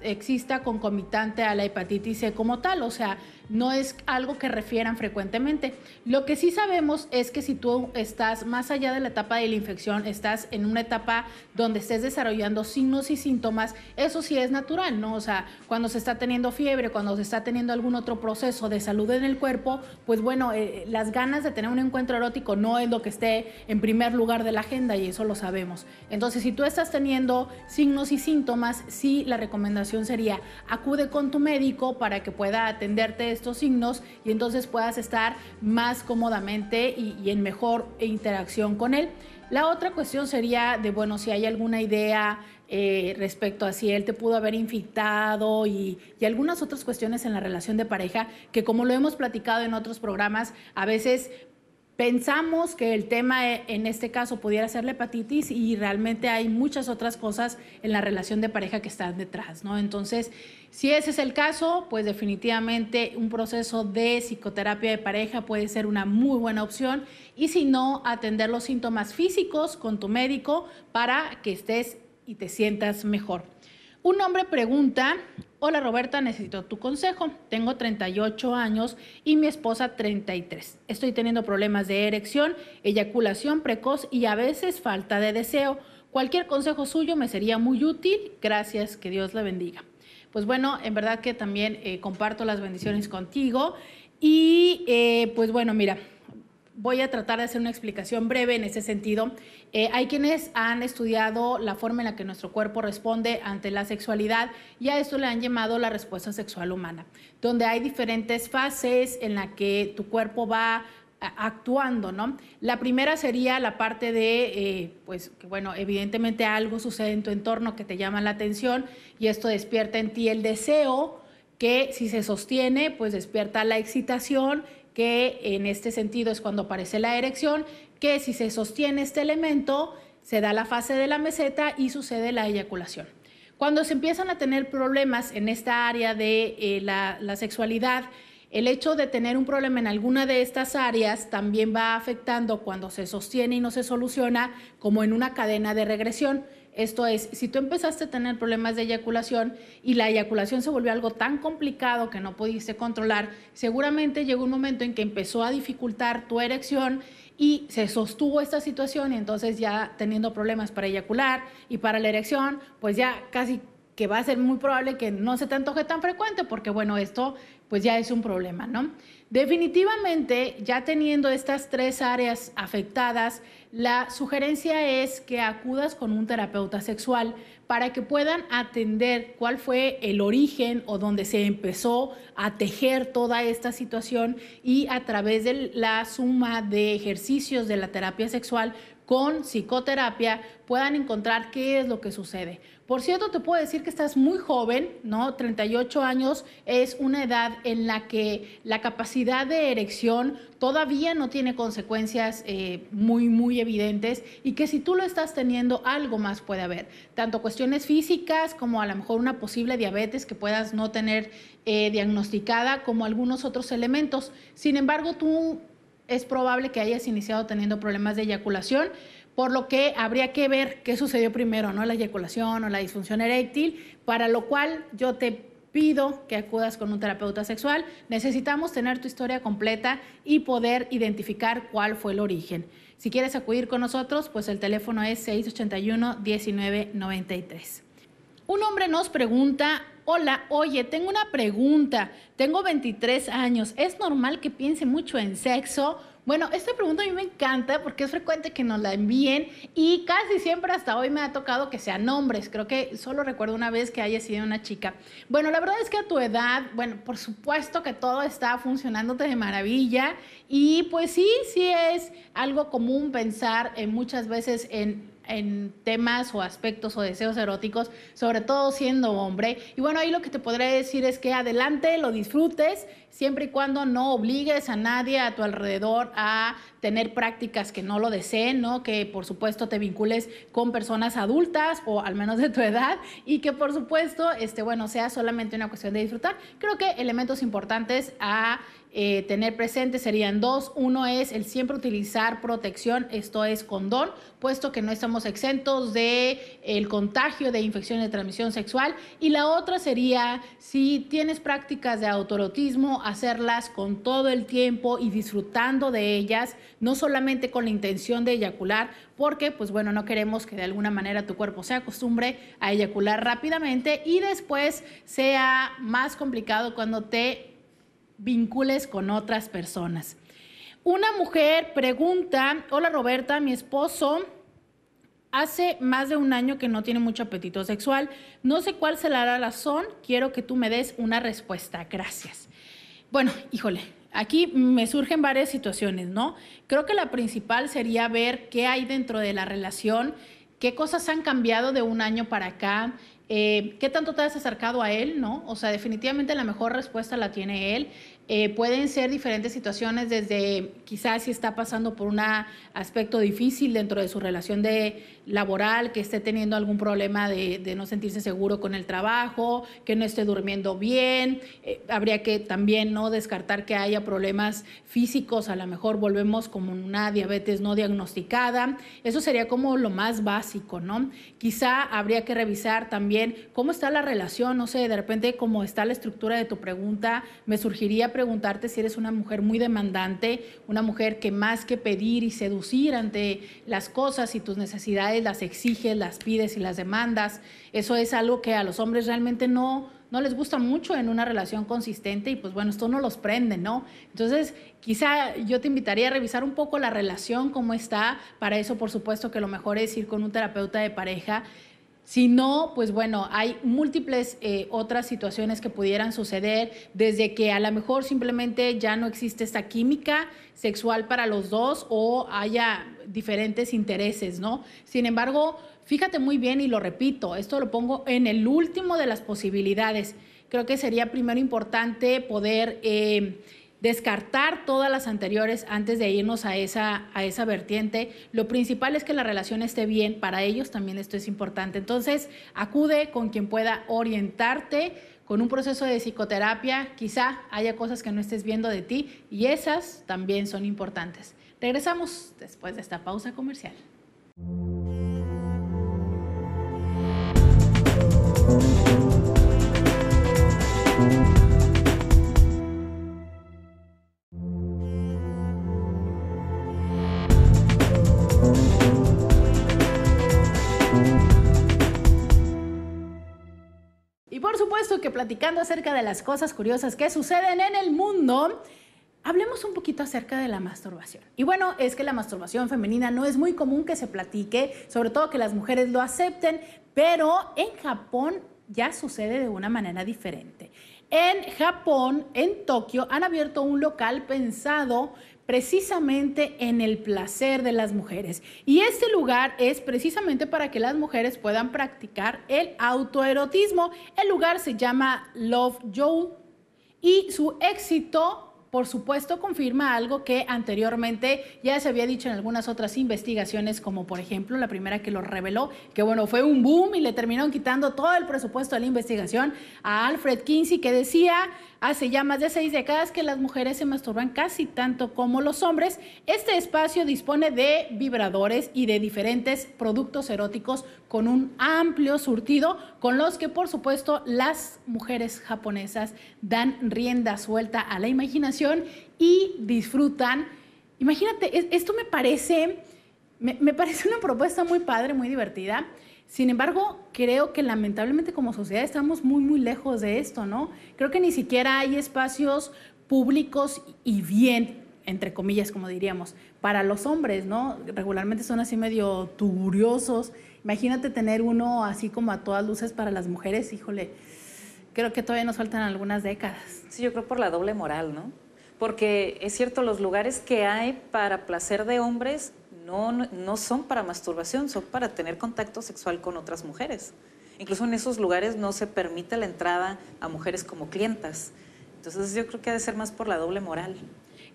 exista concomitante a la hepatitis C como tal. O sea, no es algo que refieran frecuentemente. Lo que sí sabemos es que si tú estás más allá de la etapa de la infección, estás en una etapa donde estés desarrollando signos y síntomas, eso sí es natural, ¿no? O sea, cuando se está teniendo fiebre, cuando se está teniendo algún otro proceso de salud en el cuerpo, pues bueno, eh, las ganas de tener un encuentro erótico no es lo que esté en primer lugar de la agenda y eso lo sabemos. Entonces, si tú estás teniendo signos y síntomas, sí la recomendación sería acude con tu médico para que pueda atenderte estos signos y entonces puedas estar más cómodamente y, en mejor interacción con él. La otra cuestión sería de, bueno, si hay alguna idea eh, respecto a si él te pudo haber infectado y, algunas otras cuestiones en la relación de pareja que como lo hemos platicado en otros programas, a veces Pensamos que el tema eh, en este caso pudiera ser la hepatitis y realmente hay muchas otras cosas en la relación de pareja que están detrás, Entonces, si ese es el caso, pues definitivamente un proceso de psicoterapia de pareja puede ser una muy buena opción y si no, atender los síntomas físicos con tu médico para que estés y te sientas mejor. Un hombre pregunta, hola Roberta, necesito tu consejo. Tengo 38 años y mi esposa 33. Estoy teniendo problemas de erección, eyaculación precoz y a veces falta de deseo. Cualquier consejo suyo me sería muy útil. Gracias, que Dios la bendiga. Pues bueno, en verdad que también eh, comparto las bendiciones contigo. Y eh, pues bueno, mira, voy a tratar de hacer una explicación breve en ese sentido. Eh, hay quienes han estudiado la forma en la que nuestro cuerpo responde ante la sexualidad y a esto le han llamado la respuesta sexual humana, donde hay diferentes fases en la que tu cuerpo va eh, actuando, ¿no? La primera sería la parte de, eh, pues, bueno, evidentemente algo sucede en tu entorno que te llama la atención y esto despierta en ti el deseo que si se sostiene, pues despierta la excitación que en este sentido es cuando aparece la erección, que si se sostiene este elemento, se da la fase de la meseta y sucede la eyaculación. Cuando se empiezan a tener problemas en esta área de eh, la sexualidad, el hecho de tener un problema en alguna de estas áreas también va afectando cuando se sostiene y no se soluciona, como en una cadena de regresión. Esto es, si tú empezaste a tener problemas de eyaculación y la eyaculación se volvió algo tan complicado que no pudiste controlar, seguramente llegó un momento en que empezó a dificultar tu erección y se sostuvo esta situación y entonces ya teniendo problemas para eyacular y para la erección, pues ya casi que va a ser muy probable que no se te antoje tan frecuente porque bueno, esto pues ya es un problema, ¿no? Definitivamente, ya teniendo estas tres áreas afectadas, la sugerencia es que acudas con un terapeuta sexual para que puedan atender cuál fue el origen o dónde se empezó a tejer toda esta situación y a través de la suma de ejercicios de la terapia sexual con psicoterapia puedan encontrar qué es lo que sucede. Por cierto, te puedo decir que estás muy joven, ¿no? 38 años es una edad en la que la capacidad de erección todavía no tiene consecuencias eh, muy, muy evidentes y que si tú lo estás teniendo, algo más puede haber. Tanto cuestiones físicas como a lo mejor una posible diabetes que puedas no tener eh, diagnosticada, como algunos otros elementos. Sin embargo, tú es probable que hayas iniciado teniendo problemas de eyaculación, por lo que habría que ver qué sucedió primero, ¿no? La eyaculación o la disfunción eréctil, para lo cual yo te pido que acudas con un terapeuta sexual. Necesitamos tener tu historia completa y poder identificar cuál fue el origen. Si quieres acudir con nosotros, pues el teléfono es 681-1993. Un hombre nos pregunta hola, oye, tengo una pregunta, tengo 23 años, ¿es normal que piense mucho en sexo? Bueno, esta pregunta a mí me encanta porque es frecuente que nos la envíen y casi siempre hasta hoy me ha tocado que sean hombres. Creo que solo recuerdo una vez que haya sido una chica. Bueno, la verdad es que a tu edad, bueno, por supuesto que todo está funcionando de maravilla y pues sí, sí es algo común pensar en eh, muchas veces en en temas o aspectos o deseos eróticos, sobre todo siendo hombre. Y bueno, ahí lo que te podré decir es que adelante, lo disfrutes, siempre y cuando no obligues a nadie a tu alrededor a tener prácticas que no lo deseen, ¿no? Que por supuesto te vincules con personas adultas o al menos de tu edad y que por supuesto, este, bueno, sea solamente una cuestión de disfrutar. Creo que elementos importantes a eh, tener presentes serían dos. Uno es el siempre utilizar protección, esto es condón, puesto que no estamos exentos de el contagio de infección de transmisión sexual. Y la otra sería, si tienes prácticas de autorotismo, hacerlas con todo el tiempo y disfrutando de ellas, no solamente con la intención de eyacular, porque pues bueno, no queremos que de alguna manera tu cuerpo se acostumbre a eyacular rápidamente y después sea más complicado cuando te vincules con otras personas. Una mujer pregunta, hola Roberta, mi esposo hace más de un año que no tiene mucho apetito sexual, no sé cuál será la razón, quiero que tú me des una respuesta, gracias. Bueno, híjole, aquí me surgen varias situaciones, ¿no? Creo que la principal sería ver qué hay dentro de la relación, qué cosas han cambiado de un año para acá, eh, ¿Qué tanto te has acercado a él? ¿no? O sea, definitivamente la mejor respuesta la tiene él. Eh, pueden ser diferentes situaciones, desde quizás si está pasando por un aspecto difícil dentro de su relación de laboral, que esté teniendo algún problema de, no sentirse seguro con el trabajo, que no esté durmiendo bien. Eh, habría que también no descartar que haya problemas físicos, a lo mejor volvemos como una diabetes no diagnosticada. Eso sería como lo más básico, ¿no? Quizá habría que revisar también cómo está la relación, no sé, de repente cómo está la estructura de tu pregunta, me surgiría preguntarte si eres una mujer muy demandante, una mujer que más que pedir y seducir ante las cosas y tus necesidades, las exiges, las pides y las demandas. Eso es algo que a los hombres realmente no, no les gusta mucho en una relación consistente y pues bueno, esto no los prende, ¿no? Entonces, quizá yo te invitaría a revisar un poco la relación, cómo está. Para eso, por supuesto, que lo mejor es ir con un terapeuta de pareja si no, pues bueno, hay múltiples eh, otras situaciones que pudieran suceder, desde que a lo mejor simplemente ya no existe esta química sexual para los dos o haya diferentes intereses, ¿no? Sin embargo, fíjate muy bien y lo repito, esto lo pongo en el último de las posibilidades. Creo que sería primero importante poder... Eh, descartar todas las anteriores antes de irnos a esa, a esa vertiente. Lo principal es que la relación esté bien, para ellos también esto es importante. Entonces, acude con quien pueda orientarte con un proceso de psicoterapia, quizá haya cosas que no estés viendo de ti y esas también son importantes. Regresamos después de esta pausa comercial. que platicando acerca de las cosas curiosas que suceden en el mundo, hablemos un poquito acerca de la masturbación. Y bueno, es que la masturbación femenina no es muy común que se platique, sobre todo que las mujeres lo acepten, pero en Japón ya sucede de una manera diferente. En Japón, en Tokio, han abierto un local pensado precisamente en el placer de las mujeres. Y este lugar es precisamente para que las mujeres puedan practicar el autoerotismo. El lugar se llama Love Joe y su éxito por supuesto, confirma algo que anteriormente ya se había dicho en algunas otras investigaciones, como por ejemplo la primera que lo reveló, que bueno, fue un boom y le terminaron quitando todo el presupuesto de la investigación a Alfred Kinsey, que decía Hace ya más de seis décadas que las mujeres se masturban casi tanto como los hombres. Este espacio dispone de vibradores y de diferentes productos eróticos con un amplio surtido, con los que por supuesto las mujeres japonesas dan rienda suelta a la imaginación y disfrutan. Imagínate, esto me parece, parece una propuesta muy padre, muy divertida. Sin embargo, creo que lamentablemente como sociedad estamos muy, muy lejos de esto, ¿no? Creo que ni siquiera hay espacios públicos y bien, entre comillas, como diríamos, para los hombres, ¿no? Regularmente son así medio tuburiosos. Imagínate tener uno así como a todas luces para las mujeres, híjole, creo que todavía nos faltan algunas décadas. Sí, yo creo por la doble moral, ¿no? Porque es cierto, los lugares que hay para placer de hombres no, son para masturbación, son para tener contacto sexual con otras mujeres. Incluso en esos lugares no se permite la entrada a mujeres como clientas. Entonces yo creo que ha de ser más por la doble moral.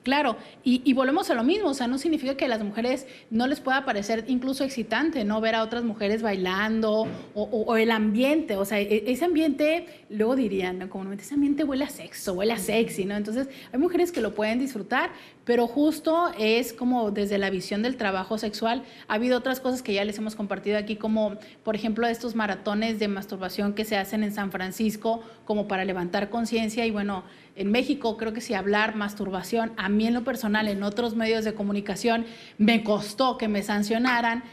Claro, y, volvemos a lo mismo, o sea, no significa que a las mujeres no les pueda parecer incluso excitante, ¿no? Ver a otras mujeres bailando o, el ambiente, o sea, e, ese ambiente, luego dirían, ¿no? comúnmente ese ambiente huele a sexo, huele a sexy, ¿no? Entonces, hay mujeres que lo pueden disfrutar, pero justo es como desde la visión del trabajo sexual. Ha habido otras cosas que ya les hemos compartido aquí, como por ejemplo estos maratones de masturbación que se hacen en San Francisco, como para levantar conciencia y bueno, en México, creo que si hablar masturbación, a mí en lo personal, en otros medios de comunicación, me costó que me sancionaran.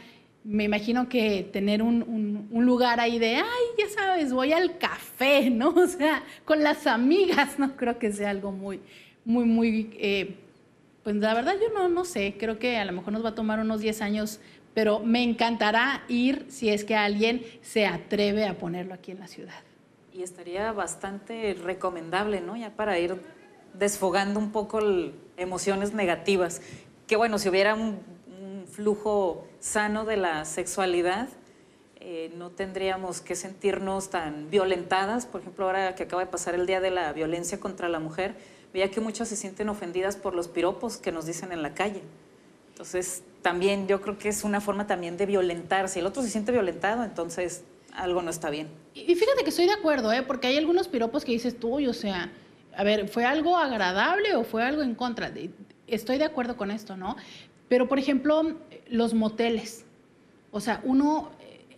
Me imagino que tener un, lugar ahí de, ay, ya sabes, voy al café, ¿no? O sea, con las amigas, no creo que sea algo muy, muy, muy... Eh, pues la verdad yo no, no sé, creo que a lo mejor nos va a tomar unos 10 años, pero me encantará ir si es que alguien se atreve a ponerlo aquí en la ciudad y estaría bastante recomendable, ¿no? Ya para ir desfogando un poco emociones negativas. Que bueno, si hubiera un, flujo sano de la sexualidad, eh, no tendríamos que sentirnos tan violentadas. Por ejemplo, ahora que acaba de pasar el Día de la Violencia contra la Mujer, veía que muchas se sienten ofendidas por los piropos que nos dicen en la calle. Entonces, también yo creo que es una forma también de violentarse. el otro se siente violentado, entonces algo no está bien. Y, fíjate que estoy de acuerdo, ¿eh? porque hay algunos piropos que dices tú, o sea, a ver, ¿fue algo agradable o fue algo en contra? Estoy de acuerdo con esto, ¿no? Pero, por ejemplo, los moteles. O sea, uno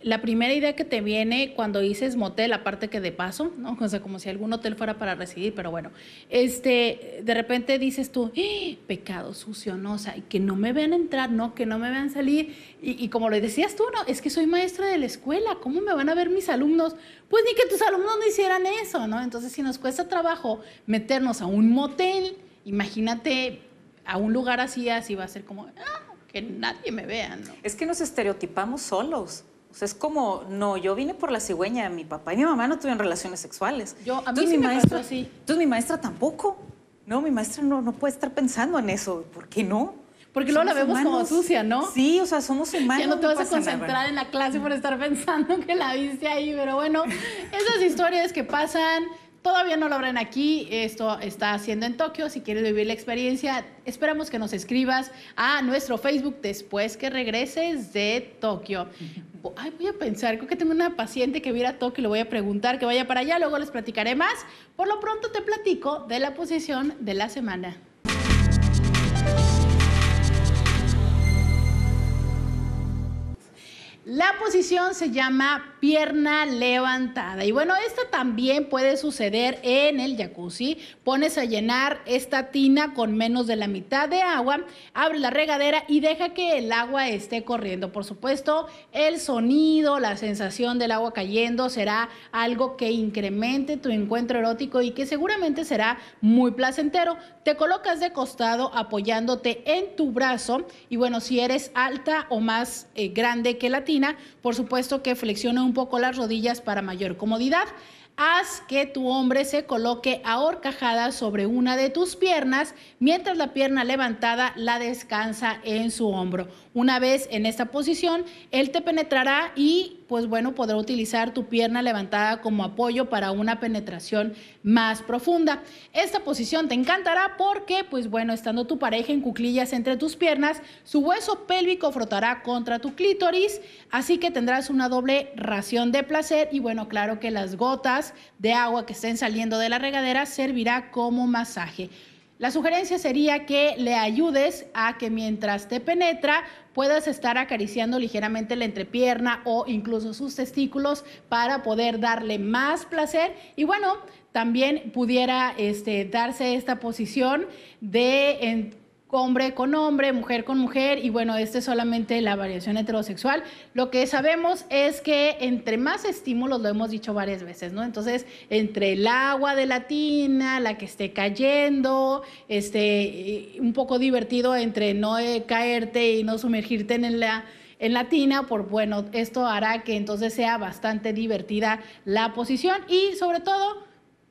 la primera idea que te viene cuando dices motel, aparte que de paso, ¿no? O sea, como si algún hotel fuera para residir, pero bueno, este, de repente dices tú, ¡Eh! pecado sucio, ¿no? O sea, que no me vean entrar, ¿no? Que no me vean salir. Y, como lo decías tú, ¿no? Es que soy maestra de la escuela, ¿cómo me van a ver mis alumnos? Pues ni que tus alumnos no hicieran eso, ¿no? Entonces, si nos cuesta trabajo meternos a un motel, imagínate a un lugar así, así va a ser como, ah, que nadie me vea, ¿no? Es que nos estereotipamos solos. O sea, es como, no, yo vine por la cigüeña, mi papá y mi mamá no tuvieron relaciones sexuales. Yo, a mí mi me maestra, Entonces mi maestra tampoco. No, mi maestra no, no puede estar pensando en eso. ¿Por qué no? Porque luego la vemos como sucia, ¿no? Sí, o sea, somos humanos. Ya no te vas a concentrar en la clase por estar pensando que la viste ahí, pero bueno, esas historias que pasan, Todavía no lo abren aquí, esto está haciendo en Tokio. Si quieres vivir la experiencia, esperamos que nos escribas a nuestro Facebook después que regreses de Tokio. Ay, voy a pensar, creo que tengo una paciente que viera a Tokio y le voy a preguntar que vaya para allá, luego les platicaré más. Por lo pronto te platico de la posición de la semana. La posición se llama pierna levantada. Y bueno, esta también puede suceder en el jacuzzi. Pones a llenar esta tina con menos de la mitad de agua, abre la regadera y deja que el agua esté corriendo. Por supuesto, el sonido, la sensación del agua cayendo será algo que incremente tu encuentro erótico y que seguramente será muy placentero. Te colocas de costado apoyándote en tu brazo y bueno, si eres alta o más eh, grande que latina, por supuesto que flexiona un poco las rodillas para mayor comodidad. Haz que tu hombre se coloque ahorcajada sobre una de tus piernas mientras la pierna levantada la descansa en su hombro. Una vez en esta posición, él te penetrará y pues bueno, podrá utilizar tu pierna levantada como apoyo para una penetración más profunda. Esta posición te encantará porque pues bueno, estando tu pareja en cuclillas entre tus piernas, su hueso pélvico frotará contra tu clítoris, así que tendrás una doble ración de placer y bueno, claro que las gotas de agua que estén saliendo de la regadera servirá como masaje. La sugerencia sería que le ayudes a que mientras te penetra puedas estar acariciando ligeramente la entrepierna o incluso sus testículos para poder darle más placer. Y bueno, también pudiera este, darse esta posición de hombre con hombre, mujer con mujer, y bueno, este es solamente la variación heterosexual. Lo que sabemos es que entre más estímulos, lo hemos dicho varias veces, ¿no? Entonces, entre el agua de la tina, la que esté cayendo, este, un poco divertido entre no eh, caerte y no sumergirte en la en tina por bueno, esto hará que entonces sea bastante divertida la posición y sobre todo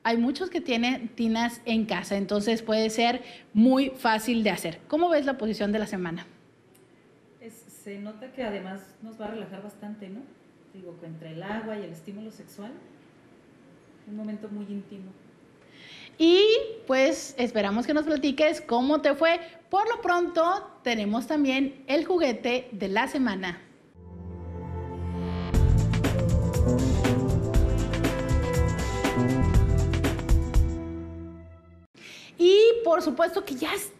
hay muchos que tienen tinas en casa, entonces puede ser muy fácil de hacer. ¿Cómo ves la posición de la semana? se nota que además nos va a relajar bastante, ¿no? Digo, que entre el agua y el estímulo sexual, un momento muy íntimo. Y pues esperamos que nos platiques cómo te fue. Por lo pronto tenemos también el juguete de la semana. Y por supuesto que ya estamos,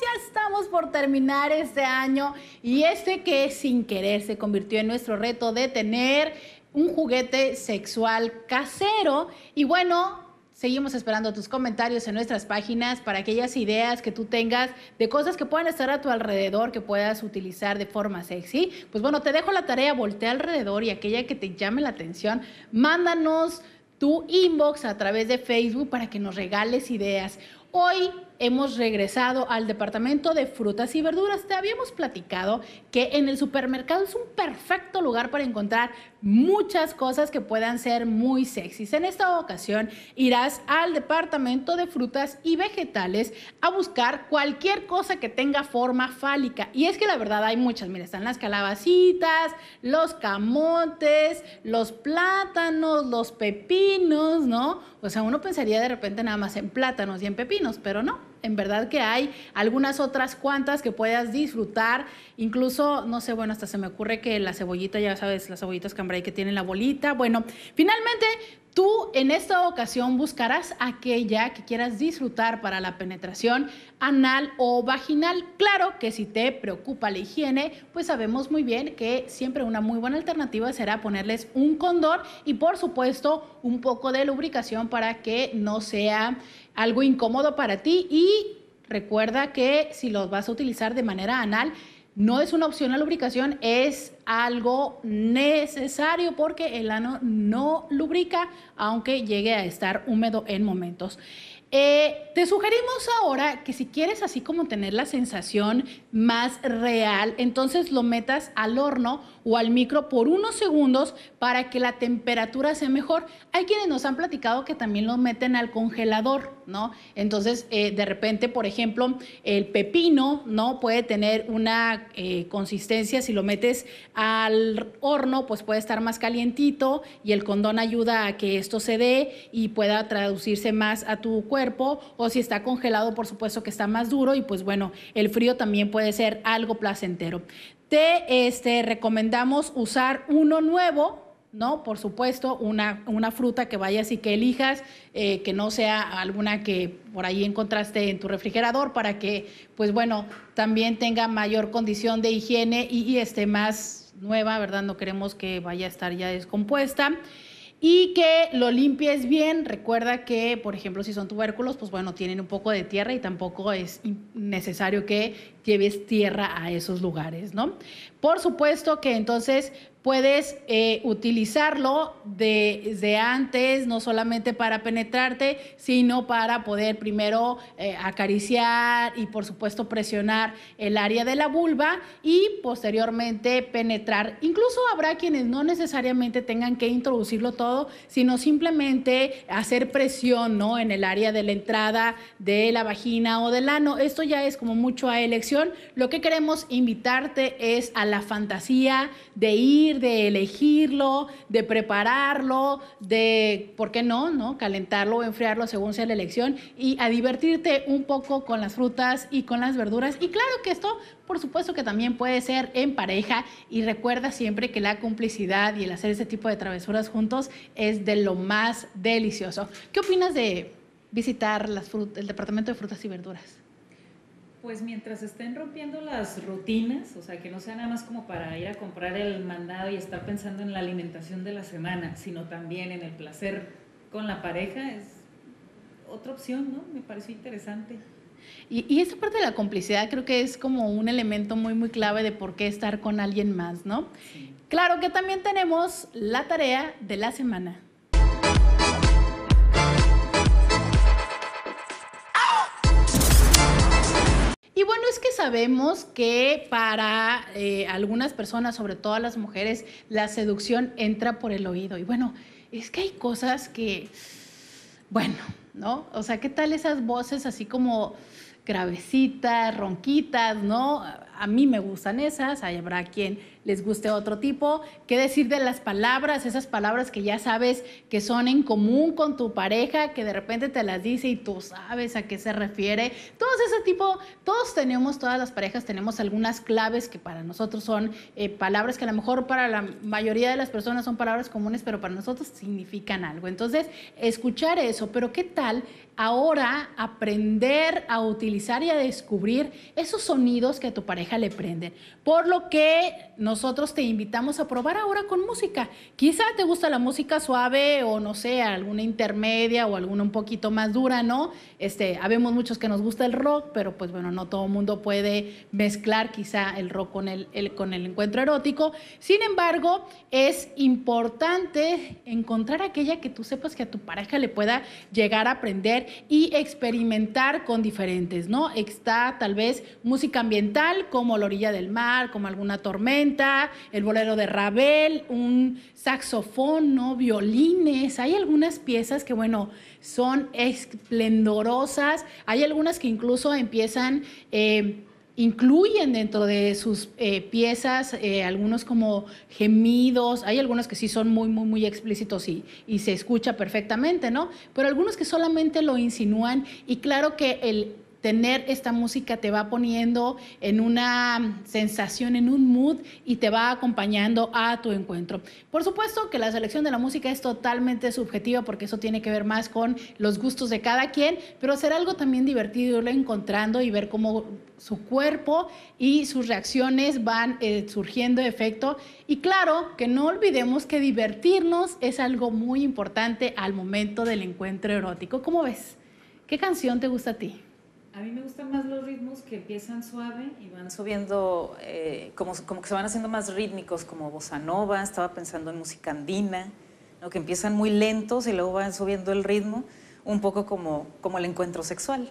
ya estamos por terminar este año y este que sin querer se convirtió en nuestro reto de tener un juguete sexual casero. Y bueno, Seguimos esperando tus comentarios en nuestras páginas para aquellas ideas que tú tengas de cosas que puedan estar a tu alrededor que puedas utilizar de forma sexy. Pues bueno, te dejo la tarea, voltea alrededor y aquella que te llame la atención, mándanos tu inbox a través de Facebook para que nos regales ideas. Oi, hemos regresado al departamento de frutas y verduras. Te habíamos platicado que en el supermercado es un perfecto lugar para encontrar muchas cosas que puedan ser muy sexys. En esta ocasión irás al departamento de frutas y vegetales a buscar cualquier cosa que tenga forma fálica. Y es que la verdad hay muchas. Mira, están las calabacitas, los camotes, los plátanos, los pepinos, ¿no? O sea, uno pensaría de repente nada más en plátanos y en pepinos, pero no. En verdad que hay algunas otras cuantas que puedas disfrutar. Incluso, no sé, bueno, hasta se me ocurre que la cebollita, ya sabes, las cebollitas cambray que tienen la bolita. Bueno, finalmente Tú en esta ocasión buscarás aquella que quieras disfrutar para la penetración anal o vaginal. Claro que si te preocupa la higiene, pues sabemos muy bien que siempre una muy buena alternativa será ponerles un condor y por supuesto un poco de lubricación para que no sea algo incómodo para ti y recuerda que si los vas a utilizar de manera anal, no es una opción la lubricación, es algo necesario porque el ano no lubrica aunque llegue a estar húmedo en momentos. Eh, te sugerimos ahora que si quieres así como tener la sensación más real, entonces lo metas al horno o al micro por unos segundos para que la temperatura sea mejor. Hay quienes nos han platicado que también lo meten al congelador, ¿no? Entonces, eh, de repente, por ejemplo, el pepino, ¿no? Puede tener una eh, consistencia, si lo metes al horno, pues puede estar más calientito y el condón ayuda a que esto se dé y pueda traducirse más a tu cuerpo o si está congelado, por supuesto que está más duro y pues bueno, el frío también puede ser algo placentero. Te este, recomendamos usar uno nuevo, ¿no? Por supuesto, una, una, fruta que vayas y que elijas, eh, que no sea alguna que por ahí encontraste en tu refrigerador para que, pues bueno, también tenga mayor condición de higiene y, y esté más nueva, ¿verdad? No queremos que vaya a estar ya descompuesta y que lo limpies bien. Recuerda que, por ejemplo, si son tubérculos, pues bueno, tienen un poco de tierra y tampoco es necesario que lleves tierra a esos lugares, ¿no? Por supuesto que entonces puedes eh, utilizarlo desde antes, no solamente para penetrarte, sino para poder primero eh, acariciar y por supuesto presionar el área de la vulva y posteriormente penetrar. Incluso habrá quienes no necesariamente tengan que introducirlo todo, sino simplemente hacer presión ¿no? en el área de la entrada de la vagina o del ano. Esto ya es como mucho a elección. Lo que queremos invitarte es a la fantasía de ir de elegirlo, de prepararlo, de, ¿por qué no?, ¿no? Calentarlo o enfriarlo según sea la elección y a divertirte un poco con las frutas y con las verduras. Y claro que esto, por supuesto que también puede ser en pareja y recuerda siempre que la complicidad y el hacer ese tipo de travesuras juntos es de lo más delicioso. ¿Qué opinas de visitar el departamento de frutas y verduras? pues mientras estén rompiendo las rutinas, o sea, que no sea nada más como para ir a comprar el mandado y estar pensando en la alimentación de la semana, sino también en el placer con la pareja, es otra opción, ¿no? Me pareció interesante. Y, esta esa parte de la complicidad creo que es como un elemento muy, muy clave de por qué estar con alguien más, ¿no? Claro que también tenemos la tarea de la semana. Y bueno, es que sabemos que para eh, algunas personas, sobre todo las mujeres, la seducción entra por el oído. Y bueno, es que hay cosas que, bueno, ¿no? O sea, ¿qué tal esas voces así como gravecitas, ronquitas, ¿no? A mí me gustan esas, habrá quien les guste otro tipo. ¿Qué decir de las palabras? Esas palabras que ya sabes que son en común con tu pareja, que de repente te las dice y tú sabes a qué se refiere. Todos ese tipo, todos tenemos, todas las parejas tenemos algunas claves que para nosotros son eh, palabras que a lo mejor para la mayoría de las personas son palabras comunes, pero para nosotros significan algo. Entonces, escuchar eso, pero ¿qué tal ahora aprender a utilizar y a descubrir esos sonidos que a tu pareja le prenden? Por lo que nos nosotros te invitamos a probar ahora con música. Quizá te gusta la música suave o no sé, alguna intermedia o alguna un poquito más dura, ¿no? Este, habemos muchos que nos gusta el rock, pero pues bueno, no todo el mundo puede mezclar quizá el rock con el, con el encuentro erótico. Sin embargo, es importante encontrar aquella que tú sepas que a tu pareja le pueda llegar a aprender y experimentar con diferentes, ¿no? Está tal vez música ambiental como La orilla del mar, como alguna tormenta el bolero de Ravel, un saxofón, ¿no? violines. Hay algunas piezas que, bueno, son esplendorosas. Hay algunas que incluso empiezan... Eh, incluyen dentro de sus eh, piezas eh, algunos como gemidos, hay algunos que sí son muy, muy, muy explícitos y, y se escucha perfectamente, ¿no? Pero algunos que solamente lo insinúan y claro que el tener esta música te va poniendo en una sensación, en un mood y te va acompañando a tu encuentro. Por supuesto que la selección de la música es totalmente subjetiva porque eso tiene que ver más con los gustos de cada quien, pero será algo también divertido irlo encontrando y ver cómo su cuerpo y sus reacciones van eh, surgiendo de efecto. Y claro, que no olvidemos que divertirnos es algo muy importante al momento del encuentro erótico. ¿Cómo ves? ¿Qué canción te gusta a ti? A mí me gustan más los ritmos que empiezan suave y van subiendo, eh, como, como que se van haciendo más rítmicos, como bossa nova, estaba pensando en música andina, que empiezan muy lentos y luego van subiendo el ritmo, un poco como, como el encuentro sexual.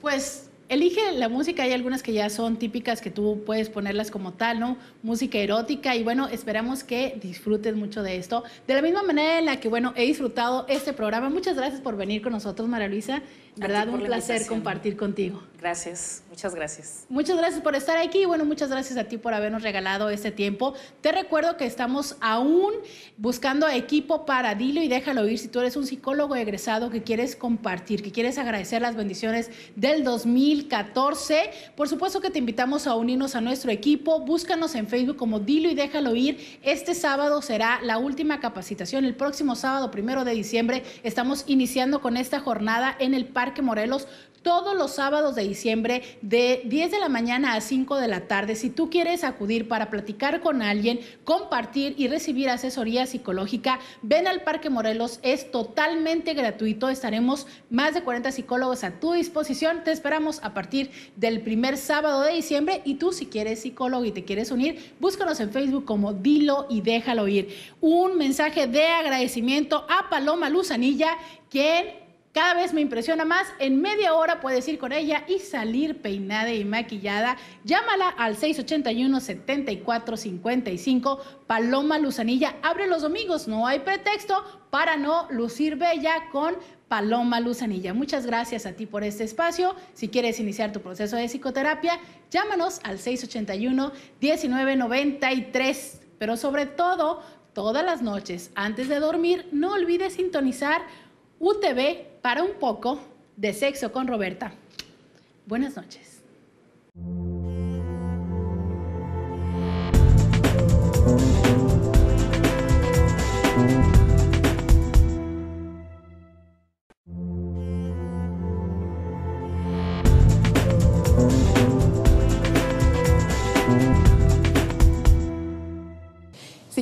Pues Elige la música, hay algunas que ya son típicas que tú puedes ponerlas como tal, ¿no? Música erótica y bueno, esperamos que disfrutes mucho de esto. De la misma manera en la que, bueno, he disfrutado este programa, muchas gracias por venir con nosotros, María Luisa. ¿verdad? Un placer compartir contigo. Gracias, muchas gracias. Muchas gracias por estar aquí y bueno, muchas gracias a ti por habernos regalado este tiempo. Te recuerdo que estamos aún buscando equipo para Dilo y déjalo ir si tú eres un psicólogo egresado que quieres compartir, que quieres agradecer las bendiciones del 2014. Por supuesto que te invitamos a unirnos a nuestro equipo. Búscanos en Facebook como Dilo y déjalo ir. Este sábado será la última capacitación. El próximo sábado, primero de diciembre, estamos iniciando con esta jornada en el Parque Parque Morelos todos los sábados de diciembre de 10 de la mañana a 5 de la tarde. Si tú quieres acudir para platicar con alguien, compartir y recibir asesoría psicológica, ven al Parque Morelos, es totalmente gratuito. Estaremos más de 40 psicólogos a tu disposición. Te esperamos a partir del primer sábado de diciembre y tú si quieres psicólogo y te quieres unir, búscanos en Facebook como Dilo y déjalo ir. Un mensaje de agradecimiento a Paloma Luzanilla, quien cada vez me impresiona más. En media hora puedes ir con ella y salir peinada y maquillada. Llámala al 681-7455. Paloma Luzanilla abre los domingos. No hay pretexto para no lucir bella con Paloma Luzanilla. Muchas gracias a ti por este espacio. Si quieres iniciar tu proceso de psicoterapia, llámanos al 681-1993. Pero sobre todo, todas las noches antes de dormir, no olvides sintonizar UTV para un poco de sexo con Roberta. Buenas noches.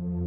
Mm-hmm.